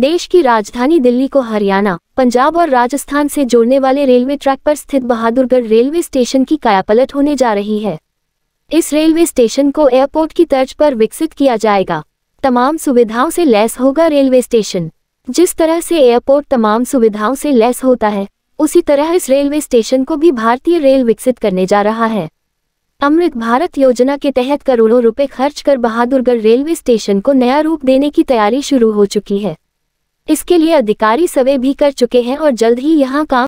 देश की राजधानी दिल्ली को हरियाणा पंजाब और राजस्थान से जोड़ने वाले रेलवे ट्रैक पर स्थित बहादुरगढ़ रेलवे स्टेशन की कायापलट होने जा रही है इस रेलवे स्टेशन को एयरपोर्ट की तर्ज पर विकसित किया जाएगा तमाम सुविधाओं से लैस होगा रेलवे स्टेशन जिस तरह से एयरपोर्ट तमाम सुविधाओं से लैस होता है उसी तरह इस रेलवे स्टेशन को भी भारतीय रेल विकसित करने जा रहा है अमृत भारत योजना के तहत करोड़ों रुपए खर्च कर बहादुरगढ़ रेलवे स्टेशन को नया रूप देने की तैयारी शुरू हो चुकी है इसके लिए अधिकारी सवे भी कर चुके हैं और जल्द ही यहां काम